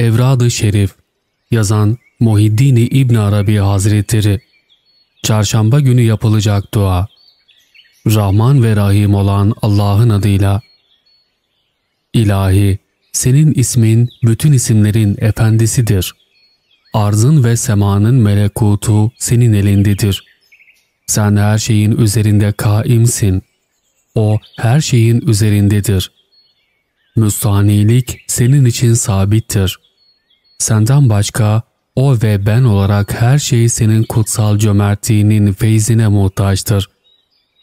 Evradı Şerif Yazan muhiddin İbn Arabi Hazretleri Çarşamba günü yapılacak dua Rahman ve Rahim olan Allah'ın adıyla İlahi, senin ismin bütün isimlerin efendisidir. Arzın ve semanın melekutu senin elindedir. Sen her şeyin üzerinde kaimsin. O her şeyin üzerindedir. Müstanilik senin için sabittir.'' Senden başka o ve ben olarak her şey senin kutsal cömertliğinin feyzine muhtaçtır.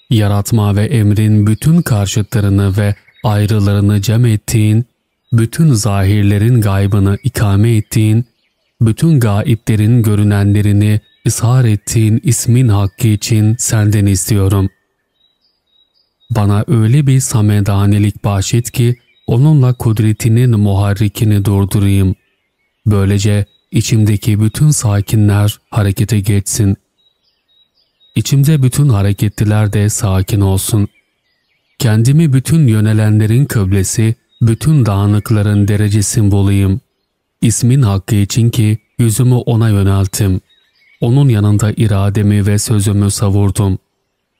Yaratma ve emrin bütün karşıtlarını ve ayrılarını cem ettiğin, bütün zahirlerin gaybını ikame ettiğin, bütün gaiplerin görünenlerini ishar ettiğin ismin hakkı için senden istiyorum. Bana öyle bir samedanelik bahşet ki onunla kudretinin muharrikini durdurayım.'' Böylece içimdeki bütün sakinler harekete geçsin. İçimde bütün hareketliler de sakin olsun. Kendimi bütün yönelenlerin kıblesi, bütün dağınıkların derece bulayım. İsmin hakkı için ki yüzümü ona yönelttim. Onun yanında irademi ve sözümü savurdum.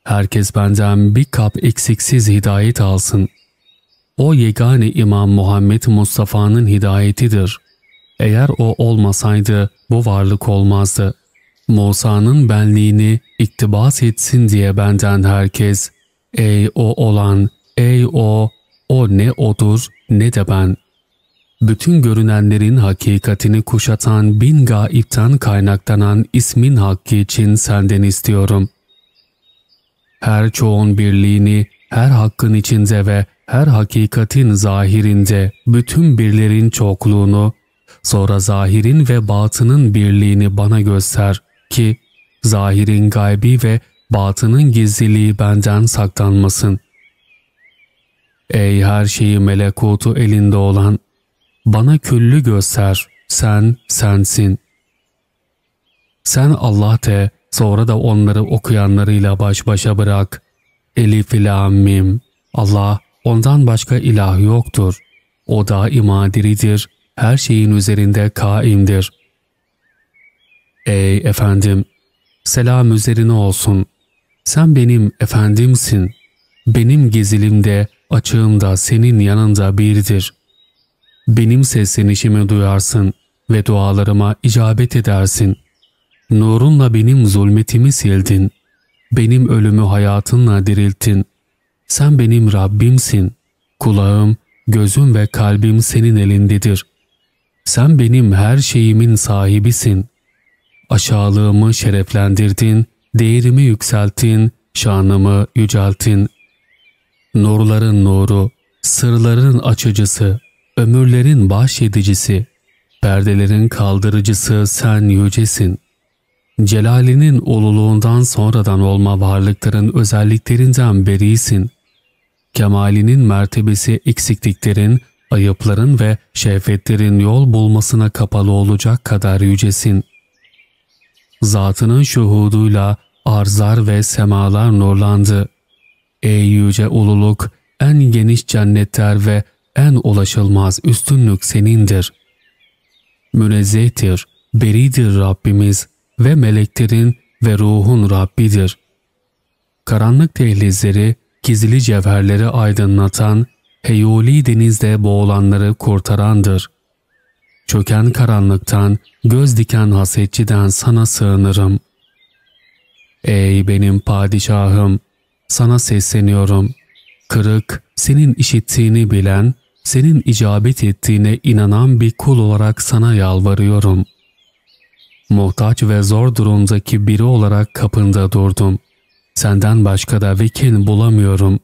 Herkes benden bir kap eksiksiz hidayet alsın. O yegane İmam Muhammed Mustafa'nın hidayetidir.'' Eğer o olmasaydı bu varlık olmazdı. Musa'nın benliğini iktibas etsin diye benden herkes, ey o olan, ey o, o ne odur ne de ben. Bütün görünenlerin hakikatini kuşatan bin gaipten kaynaklanan ismin hakkı için senden istiyorum. Her çoğun birliğini, her hakkın içinde ve her hakikatin zahirinde bütün birlerin çokluğunu Sonra zahirin ve batının birliğini bana göster ki zahirin gaybi ve batının gizliliği benden saklanmasın. Ey her şeyi melekutu elinde olan, bana küllü göster, sen sensin. Sen Allah de, sonra da onları okuyanlarıyla baş başa bırak. Elif ila mim, Allah ondan başka ilah yoktur. O da imadidir, her şeyin üzerinde kaimdir. Ey efendim! Selam üzerine olsun. Sen benim efendimsin. Benim gezilimde, açığımda senin yanında birdir. Benim seslenişimi duyarsın ve dualarıma icabet edersin. Nurunla benim zulmetimi sildin. Benim ölümü hayatınla dirilttin. Sen benim Rabbimsin. Kulağım, gözüm ve kalbim senin elindedir.'' Sen benim her şeyimin sahibisin. Aşağılığımı şereflendirdin, değerimi yükselttin, şanımı yücelttin. Nurların nuru, sırların açıcısı, ömürlerin bahşedicisi, perdelerin kaldırıcısı sen yücesin. Celalinin oluluğundan sonradan olma varlıkların özelliklerinden berisin. Kemalinin mertebesi eksikliklerin, ayıpların ve şehvetlerin yol bulmasına kapalı olacak kadar yücesin. Zatının şuhuduyla arzar ve semalar nurlandı. Ey yüce ululuk, en geniş cennetler ve en ulaşılmaz üstünlük senindir. Münezzehtir, beridir Rabbimiz ve meleklerin ve ruhun Rabbidir. Karanlık tehlizleri, gizli cevherleri aydınlatan Heyuli denizde boğulanları kurtarandır. Çöken karanlıktan, göz diken hasetçiden sana sığınırım. Ey benim padişahım, sana sesleniyorum. Kırık, senin işittiğini bilen, senin icabet ettiğine inanan bir kul olarak sana yalvarıyorum. Muhtaç ve zor durumdaki biri olarak kapında durdum. Senden başka da vekil bulamıyorum.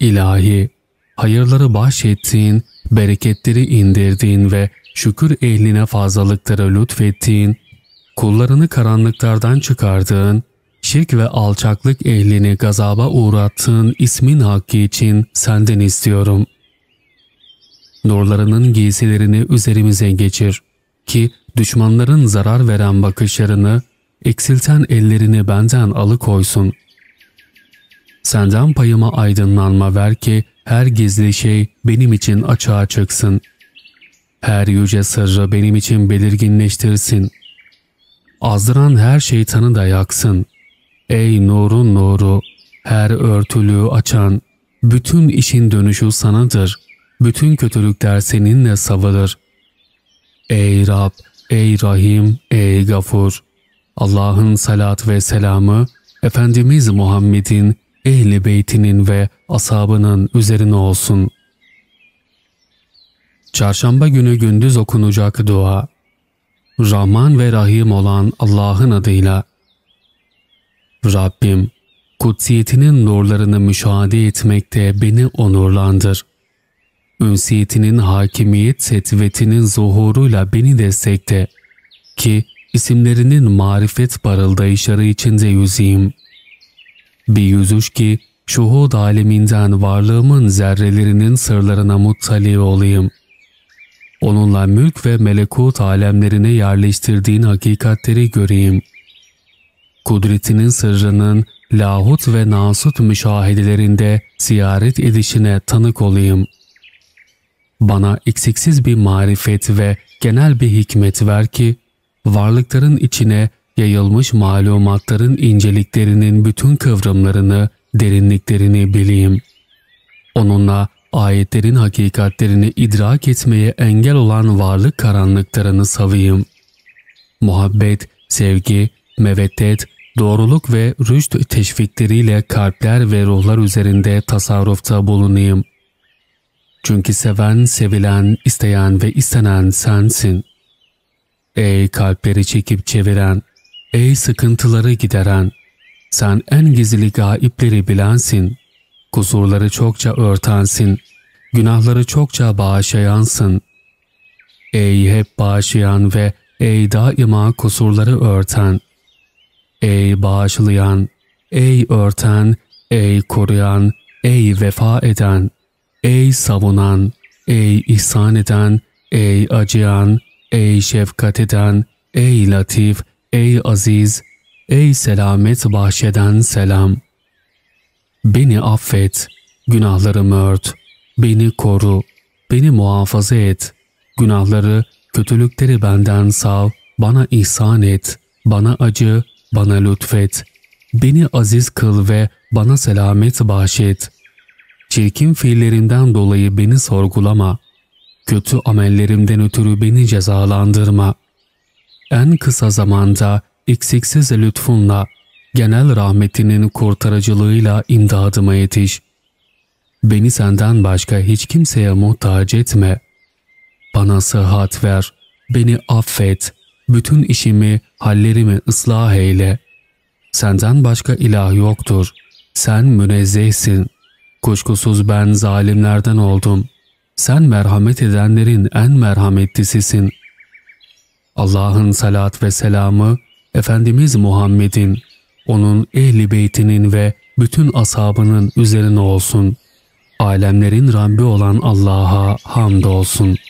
İlahi, hayırları bahşettiğin, bereketleri indirdiğin ve şükür ehline fazlalıkları lütfettiğin, kullarını karanlıklardan çıkardığın, şirk ve alçaklık ehlini gazaba uğrattığın ismin hakkı için senden istiyorum. Nurlarının giysilerini üzerimize geçir ki düşmanların zarar veren bakışlarını, eksilten ellerini benden alıkoysun.'' Senden payıma aydınlanma ver ki her gizli şey benim için açığa çıksın. Her yüce sırrı benim için belirginleştirsin. Azdıran her şeytanı da yaksın. Ey nurun nuru, her örtülüğü açan, bütün işin dönüşü sanadır. Bütün kötülükler seninle savılır. Ey Rab, ey Rahim, ey Gafur. Allah'ın salat ve selamı Efendimiz Muhammed'in ehli beytinin ve asabının üzerine olsun. Çarşamba günü gündüz okunacak dua. Rahman ve Rahim olan Allah'ın adıyla. Rabbim, kutsiyetinin nurlarını müşahede etmekte beni onurlandır. Ünsiyetinin hakimiyet setvetinin zuhuruyla beni destekte ki isimlerinin marifet parıldayışları içinde yüzeyim.'' Bir yüzüş ki şuhud aleminden varlığımın zerrelerinin sırlarına muttali olayım. Onunla mülk ve melekut alemlerine yerleştirdiğin hakikatleri göreyim. Kudretinin sırrının lahut ve nasut müşahedelerinde ziyaret edişine tanık olayım. Bana eksiksiz bir marifet ve genel bir hikmet ver ki, varlıkların içine yayılmış malumatların inceliklerinin bütün kıvrımlarını, derinliklerini bileyim. Onunla ayetlerin hakikatlerini idrak etmeye engel olan varlık karanlıklarını savayım. Muhabbet, sevgi, meveddet, doğruluk ve rüşt teşvikleriyle kalpler ve ruhlar üzerinde tasarrufta bulunayım. Çünkü seven, sevilen, isteyen ve istenen sensin. Ey kalpleri çekip çeviren! Ey sıkıntıları gideren, sen en gizli gaipleri bilensin, kusurları çokça örtensin, günahları çokça bağışlayansın. Ey hep bağışlayan ve ey daima kusurları örten. Ey bağışlayan, ey örten, ey koruyan, ey vefa eden, ey savunan, ey ihsan eden, ey acıyan, ey şefkat eden, ey latif, Ey aziz, ey selamet bahşeden selam. Beni affet, günahlarımı ört, beni koru, beni muhafaza et. Günahları, kötülükleri benden sağ, bana ihsan et, bana acı, bana lütfet. Beni aziz kıl ve bana selamet bahşet. Çirkin fiillerimden dolayı beni sorgulama. Kötü amellerimden ötürü beni cezalandırma en kısa zamanda eksiksiz lütfunla, genel rahmetinin kurtarıcılığıyla imdadıma yetiş. Beni senden başka hiç kimseye muhtaç etme. Bana sıhhat ver, beni affet, bütün işimi, hallerimi ıslah eyle. Senden başka ilah yoktur, sen münezzehsin. Kuşkusuz ben zalimlerden oldum. Sen merhamet edenlerin en merhametlisisin.'' Allah'ın salat ve selamı Efendimiz Muhammed'in, onun ehli beytinin ve bütün ashabının üzerine olsun. Alemlerin Rabbi olan Allah'a hamdolsun.''